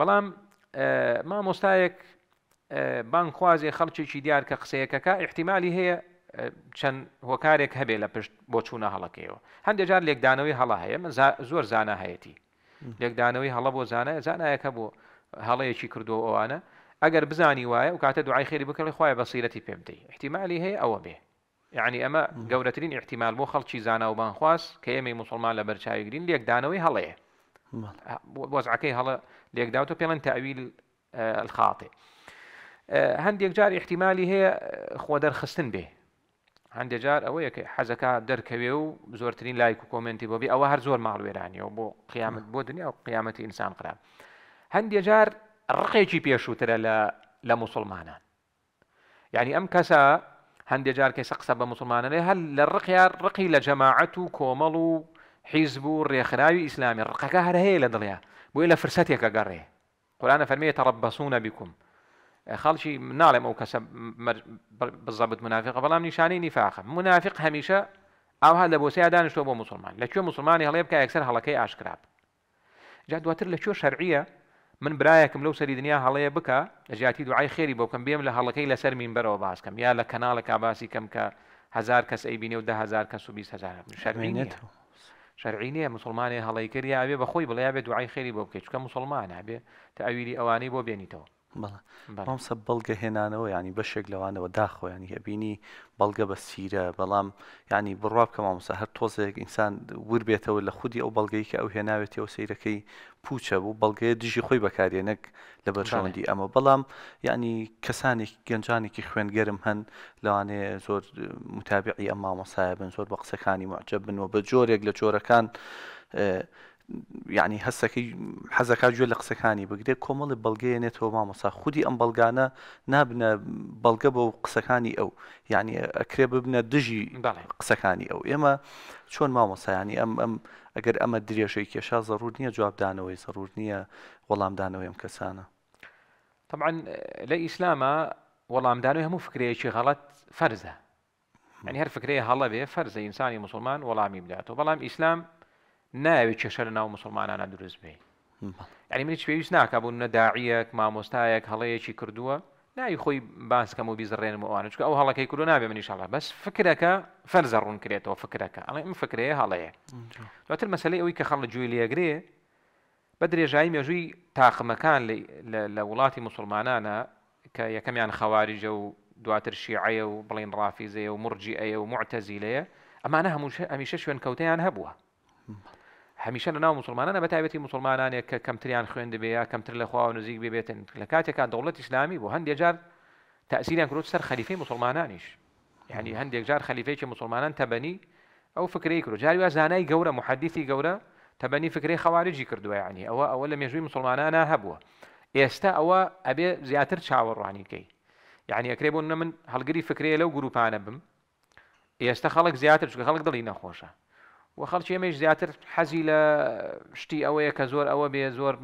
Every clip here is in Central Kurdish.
بەڵام مامۆستایەک بانخوازی خەڵکیێکی دیار کە قسەیەکەکە احتیممالی هەیە چەند هۆکارێک هەبێ لە پشت بۆ چوونە هەڵەکەیەوە هەندێک جار لێکدانەوەی هەڵە هەیە زۆر زانەهەتی لێکدانەوەی هەڵە بۆ زانە زانایەکە بۆ هەڵەیەکی کردو ئەوانە ئەگەر بزانی وایە و کاتە دوعای خێری بکەڵی خخوای بەسیرەتی پێمتی احتیممالی هەیە ئەوە بێ یعنی ئەمە گەورەترین احتیمال بۆ خەڵکی زانا و بانخواست کە ئێمەی مسلمان لە بەرچاوی گرین لێکدانەوەی هەڵەیە وەزعەکەی هلا ليك پێڵەن تاویل تاويل هەندێک أه، أه، جار احتیممالی هەیە أه، خۆ دەرخستن بێ هەندێک جار ئەوەیە کە حەزەکە دەرکەوێ و زۆرترین لایک و کۆمنتی بۆبی ئەوە هەر زۆر او بۆ قیامەت بۆ دنیا و قیامەتی ئینسان قرا هەندێک جار ڕقێکی پێشووترە لە مسلمانان یعنی ئەم کەسە هەندێک جار کەسە قسە بە مسلمانانێ هەل لە ڕقیار ڕقی لە جەماعەت و کۆمەڵ حزبور الرخراوي إسلامي رقاها رهي لدليا بوإلا فرستي قل أنا فرمي تربصون بكم خالشي نعلم أو كسب بالضبط منافق فلا نشاني نفاق منافق هميشة أو هذا بو سيادان شو بو مسلمان لكي مسلماني هل يبكى أكثر هلكي أشكراب جاء دواتر شو شرعية من برايكم لو سري دنيا هلا يبكى جاتي دعاي خيري بو كم بيملا هلكي لسر من برا وباسكم يا لكنالك عباسي كم كهزار كس أي بيني وده هزار كس وبيس هزار شرعية شەرعینەیە مسلمانی هەڵی کردیاوێ بە خۆی بڵیابێ دوعای خێری بۆ بکەیت چکە مسلمانە بێ تا ئەویری ئەوانەی بۆ بێنیتەوە مامسە بەڵگە هێنانەوە ینی بەشێک لەوانەوە داخۆیان هەبینی بەڵگە بە سیرە بەڵام ینی بڕاب کە مامسە هەر تۆزێک ئینسان ور بێتەوە لە خودی ئەو بەڵگەی کە ئەو هێناوێتەوە سیرەکەی پوچە بوو بەڵگەیە دژی خۆی بەکارێنەک لە بەرژەوەندی ئەمە بەڵام ینی کەسانێک گەنجانێکی خوێنگەرم هەن لەوانێ زۆر متابعی ئەما مەسایە بن زۆر بە قسەکانی معجب بنەوە بە جۆرێک لە جۆرەکان. یعنی هەستەکەی حەزەکە گوێ لە قسەکانی بگرێت کۆمەڵی بەڵگەێنێتەوە مامۆسا خودی ئەم بەڵگانە نابنە بەڵگە بە و قسەکانی ئەو یعنی ئەکرێ ببنە دژی قسەکانی ئەو ئێمە چۆن مامۆسایانی ئەم ئەم ئەگەر ئەمە درێژەی کێشا زەڕور نییە جوابدانەوەی زەڕور نییە وەڵامدانەوەی ئەم کەسانە طبعا لە ئیسلامە وەڵامدانەوەی هەموو فکرەیەکی غەڵەت فەرزە ئەنی هەر فکرەیە هەڵە بێ فەرزە ئینسانی مسلمان وەڵامی بداتەوە بەڵام ئیسلام ناوێت کێشە لە ناو مسلمانانە دروست بێ ینی منیچ پێویست ناکە بوون نەداعیەک مامۆستایەک هەڵەیەکی کردووە ناوی خۆی باسکەم و بیزڕێنم ئەوانچکە ئەو هەڵەکەی کولو نابێ منیشاڵە بەس فکرەکە فەرزە ڕوون کرێتەوە فکرەکە ئەڵێ ئەم فکرەیە هەڵەیە دواتر مەسلەی ئەوی کە خەڵە جوێ لێگرێ بە درێژایی مێژووی تاقمەکان لە وڵاتی مسلمانانە کە یەکەمیان خەواریجە و دواتر شیعە و بڵین ڕافیزەیە و مرجی ئەیە و معتەزیلەیە ئەمانە هەموو ئەمیشە شوێن کەوتیان هەبووە. هەمیشە لە ناو مسلمانانە بە تایبەتی مسلمانانێک کە کەمتریان خوێن دەبێ یا کەمتر لە خوا و نزیک ببێتن لە کاتێکان دەوڵەت ئسلامی بۆ هەندێک جار تاسییان کرۆت سەر خەلیفەی مسلمانانیش یعنی هەندێک جار خەلیفەیەکی مسلمانان تبني او فکری کرد جاری وا زانای جورا مححدیثی گەورە تەبەنی فکری خەوارجی کردووە ینی ئەوە ئەوە لە مێژووی مسلمانانە هەبووە ئێستا او ئەبێ زیاتر چاوەڕوانیکەی یعنی ئەکرێ بۆ نە من هەلگری لو لەو گروپانە بم ئێستا زياتر زیاتر چکە خەڵک دڵی و خەڵکی ئێمەش زیاتر حەزی لە شتی ئەوەیە کە زۆر ئەوە بێ زۆر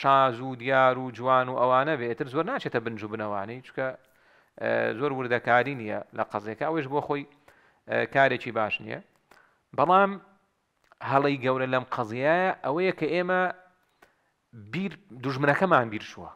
شاز و دیار و جوان و ئەوانە بێتتر زۆر ناچێتە بنج و بنەوانەی چکە زۆر وردەکاری نییە لە قەزێکە ئەوش بۆ خۆی کارێکی باش نییە بەڵام هەڵی گەورە لەم قەزیایە ئەوەیە کە ئێمە بیر دوژمنەکەمان بیر شووە.